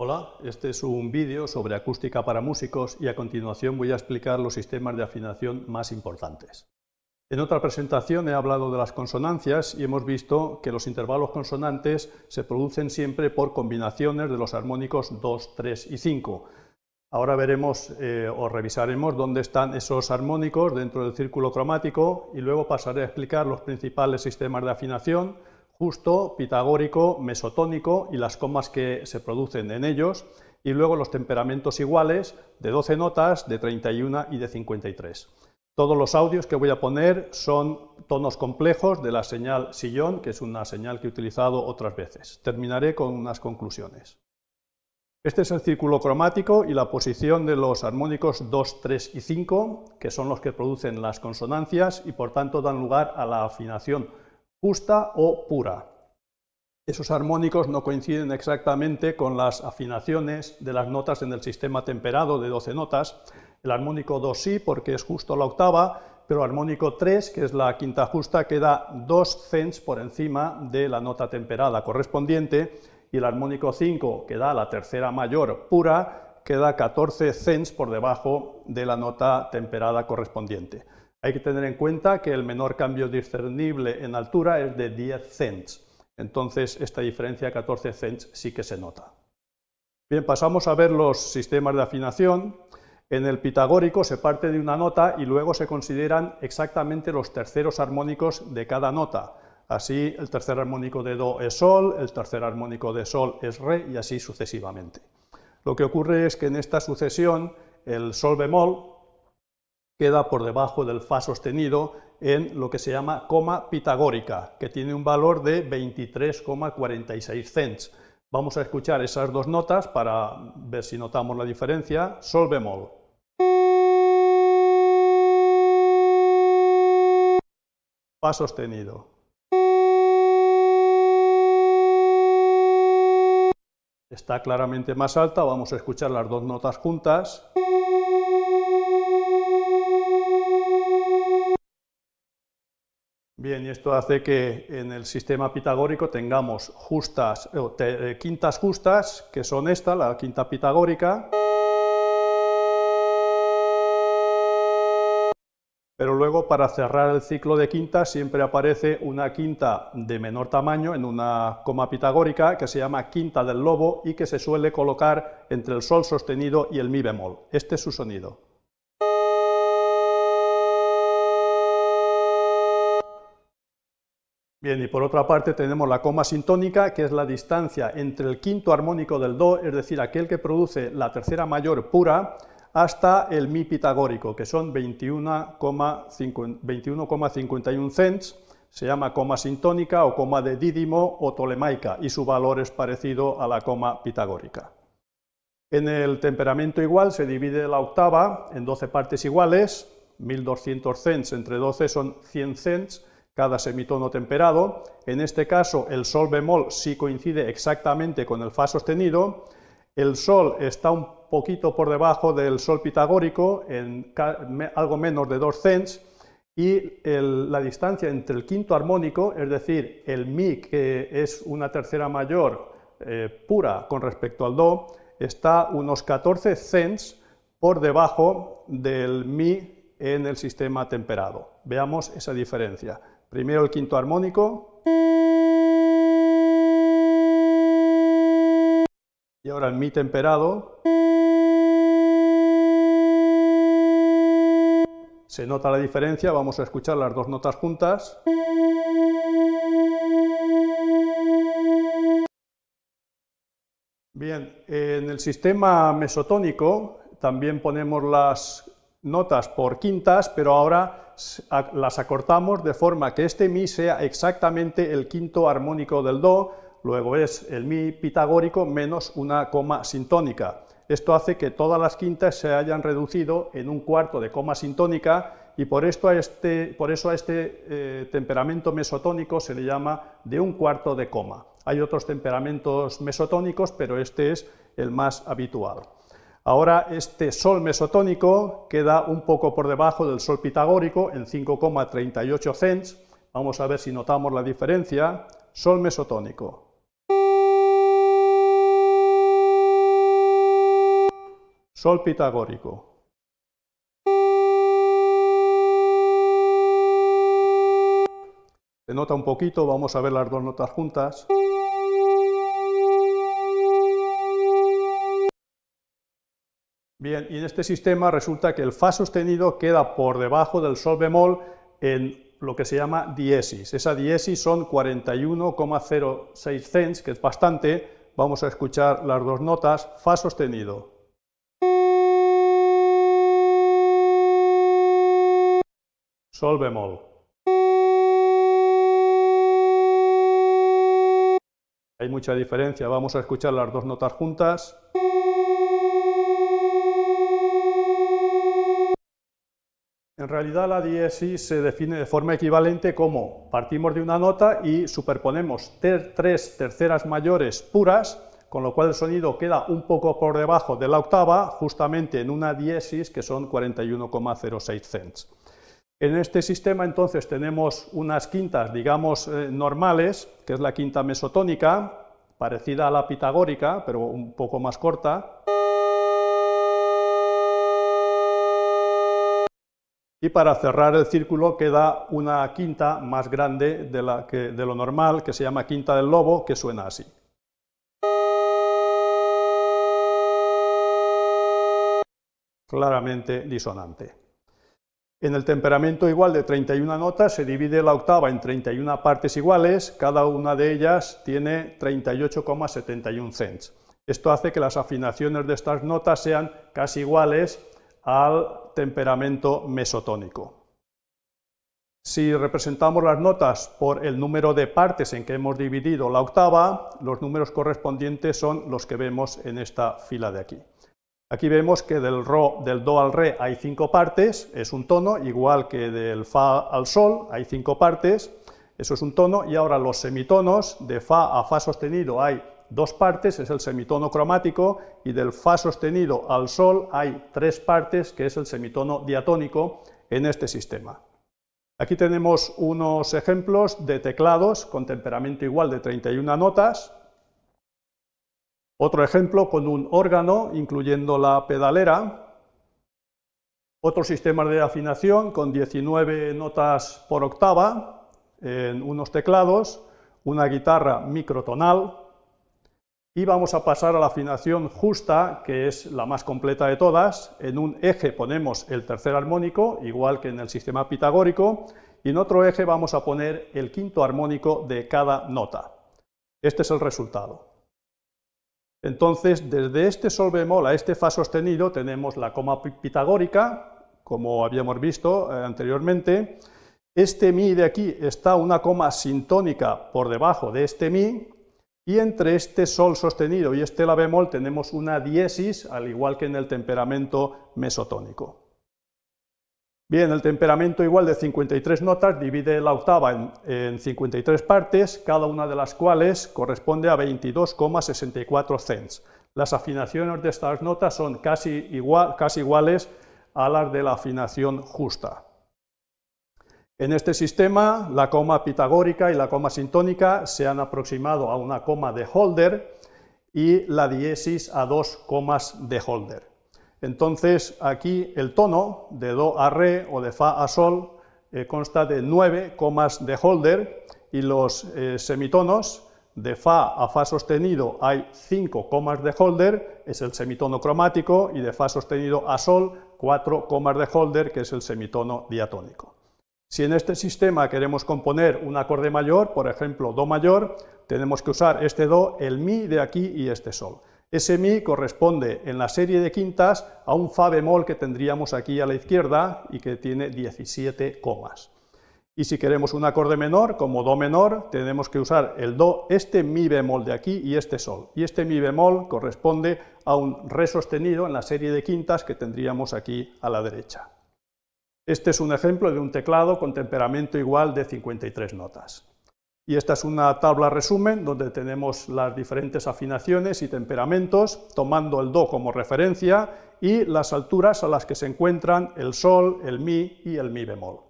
Hola, este es un vídeo sobre acústica para músicos y a continuación voy a explicar los sistemas de afinación más importantes. En otra presentación he hablado de las consonancias y hemos visto que los intervalos consonantes se producen siempre por combinaciones de los armónicos 2, 3 y 5. Ahora veremos eh, o revisaremos dónde están esos armónicos dentro del círculo cromático y luego pasaré a explicar los principales sistemas de afinación, justo, pitagórico, mesotónico y las comas que se producen en ellos, y luego los temperamentos iguales de 12 notas, de 31 y de 53. Todos los audios que voy a poner son tonos complejos de la señal sillón, que es una señal que he utilizado otras veces. Terminaré con unas conclusiones. Este es el círculo cromático y la posición de los armónicos 2, 3 y 5, que son los que producen las consonancias y por tanto dan lugar a la afinación justa o pura. Esos armónicos no coinciden exactamente con las afinaciones de las notas en el sistema temperado de 12 notas. El armónico 2 sí, porque es justo la octava, pero el armónico 3, que es la quinta justa, queda 2 cents por encima de la nota temperada correspondiente, y el armónico 5, que da la tercera mayor pura, queda 14 cents por debajo de la nota temperada correspondiente. Hay que tener en cuenta que el menor cambio discernible en altura es de 10 cents. Entonces, esta diferencia de 14 cents sí que se nota. Bien, pasamos a ver los sistemas de afinación. En el pitagórico se parte de una nota y luego se consideran exactamente los terceros armónicos de cada nota. Así, el tercer armónico de Do es Sol, el tercer armónico de Sol es Re y así sucesivamente. Lo que ocurre es que en esta sucesión el Sol bemol queda por debajo del fa sostenido en lo que se llama coma pitagórica, que tiene un valor de 23,46 cents. Vamos a escuchar esas dos notas para ver si notamos la diferencia. Sol bemol. Fa sostenido. Está claramente más alta, vamos a escuchar las dos notas juntas. Bien, y esto hace que en el sistema pitagórico tengamos eh, quintas justas, que son esta, la quinta pitagórica, pero luego para cerrar el ciclo de quintas siempre aparece una quinta de menor tamaño en una coma pitagórica que se llama quinta del lobo y que se suele colocar entre el sol sostenido y el mi bemol. Este es su sonido. Bien, y por otra parte tenemos la coma sintónica, que es la distancia entre el quinto armónico del Do, es decir, aquel que produce la tercera mayor pura, hasta el mi pitagórico, que son 21,51 cents, se llama coma sintónica o coma de dídimo o tolemaica, y su valor es parecido a la coma pitagórica. En el temperamento igual se divide la octava en 12 partes iguales, 1200 cents entre 12 son 100 cents, cada semitono temperado. En este caso, el sol bemol sí coincide exactamente con el fa sostenido. El sol está un poquito por debajo del sol pitagórico, en algo menos de 2 cents, y la distancia entre el quinto armónico, es decir, el mi, que es una tercera mayor eh, pura con respecto al do, está unos 14 cents por debajo del mi en el sistema temperado. Veamos esa diferencia. Primero el quinto armónico. Y ahora el mi temperado. Se nota la diferencia, vamos a escuchar las dos notas juntas. Bien, en el sistema mesotónico también ponemos las notas por quintas, pero ahora las acortamos de forma que este mi sea exactamente el quinto armónico del do, luego es el mi pitagórico menos una coma sintónica. Esto hace que todas las quintas se hayan reducido en un cuarto de coma sintónica y por, esto este, por eso a este eh, temperamento mesotónico se le llama de un cuarto de coma. Hay otros temperamentos mesotónicos, pero este es el más habitual. Ahora este sol mesotónico queda un poco por debajo del sol pitagórico en 5,38 cents. Vamos a ver si notamos la diferencia. Sol mesotónico. Sol pitagórico. Se nota un poquito, vamos a ver las dos notas juntas. Bien, y en este sistema resulta que el fa sostenido queda por debajo del sol bemol en lo que se llama diesis. Esa diesis son 41,06 cents, que es bastante. Vamos a escuchar las dos notas, fa sostenido. Sol bemol. Hay mucha diferencia, vamos a escuchar las dos notas juntas. En realidad la diesis se define de forma equivalente como partimos de una nota y superponemos tres terceras mayores puras, con lo cual el sonido queda un poco por debajo de la octava, justamente en una diesis que son 41,06 cents. En este sistema entonces tenemos unas quintas, digamos, eh, normales, que es la quinta mesotónica, parecida a la pitagórica, pero un poco más corta. Y para cerrar el círculo queda una quinta más grande de, lo normal, que se llama quinta del lobo, que suena así. Claramente disonante. En el temperamento igual de 31 notas se divide la octava en 31 partes iguales, cada una de ellas tiene 38,71 cents. Esto hace que las afinaciones de estas notas sean casi iguales al temperamento mesotónico. Si representamos las notas por el número de partes en que hemos dividido la octava, los números correspondientes son los que vemos en esta fila de aquí. Aquí vemos que del, del do al re hay cinco partes, es un tono, igual que del fa al sol hay cinco partes, eso es un tono, y ahora los semitonos de fa a fa sostenido hay dos partes, es el semitono cromático, y del Fa sostenido al Sol hay tres partes, que es el semitono diatónico en este sistema. Aquí tenemos unos ejemplos de teclados con temperamento igual de 31 notas. Otro ejemplo con un órgano, incluyendo la pedalera. Otro sistema de afinación con 19 notas por octava en unos teclados, una guitarra microtonal, y vamos a pasar a la afinación justa, que es la más completa de todas. En un eje ponemos el tercer armónico, igual que en el sistema pitagórico, y en otro eje vamos a poner el quinto armónico de cada nota. Este es el resultado. Entonces, desde este sol bemol a este fa sostenido tenemos la coma pitagórica, como habíamos visto eh, anteriormente. Este mi de aquí está una coma sintónica por debajo de este mi, y entre este sol sostenido y este la bemol tenemos una diesis, al igual que en el temperamento mesotónico. Bien, el temperamento igual de 53 notas divide la octava en, 53 partes, cada una de las cuales corresponde a 22,64 cents. Las afinaciones de estas notas son casi iguales a las de la afinación justa. En este sistema, la coma pitagórica y la coma sintónica se han aproximado a una coma de Holder y la diesis a dos comas de Holder. Entonces, aquí el tono de Do a Re o de Fa a Sol eh, consta de nueve comas de Holder y los eh, semitonos de Fa a Fa sostenido hay cinco comas de Holder, es el semitono cromático, y de Fa sostenido a Sol cuatro comas de Holder, que es el semitono diatónico. Si en este sistema queremos componer un acorde mayor, por ejemplo, Do mayor, tenemos que usar este Do, el Mi de aquí y este Sol. Ese Mi corresponde en la serie de quintas a un Fa bemol que tendríamos aquí a la izquierda y que tiene 17 comas. Y si queremos un acorde menor, como Do menor, tenemos que usar el Do, este Mi bemol de aquí y este Sol. Y este Mi bemol corresponde a un Re sostenido en la serie de quintas que tendríamos aquí a la derecha. Este es un ejemplo de un teclado con temperamento igual de 53 notas. Y esta es una tabla resumen donde tenemos las diferentes afinaciones y temperamentos, tomando el Do como referencia y las alturas a las que se encuentran el Sol, el Mi y el Mi bemol.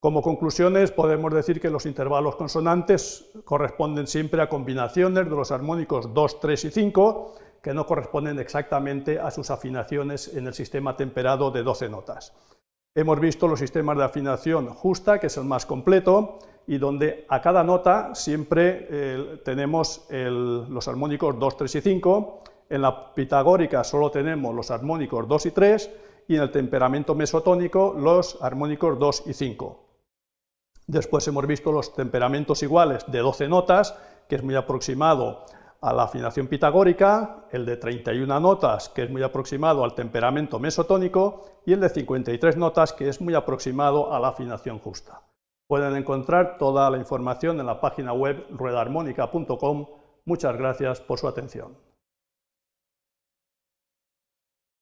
Como conclusiones podemos decir que los intervalos consonantes corresponden siempre a combinaciones de los armónicos 2, 3 y 5, que no corresponden exactamente a sus afinaciones en el sistema temperado de 12 notas. Hemos visto los sistemas de afinación justa, que es el más completo, y donde a cada nota siempre eh, tenemos los armónicos 2, 3 y 5, en la pitagórica solo tenemos los armónicos 2 y 3, y en el temperamento mesotónico los armónicos 2 y 5. Después hemos visto los temperamentos iguales de 12 notas, que es muy aproximado a la afinación pitagórica, el de 31 notas, que es muy aproximado al temperamento mesotónico, y el de 53 notas, que es muy aproximado a la afinación justa. Pueden encontrar toda la información en la página web ruedarmónica.com. Muchas gracias por su atención.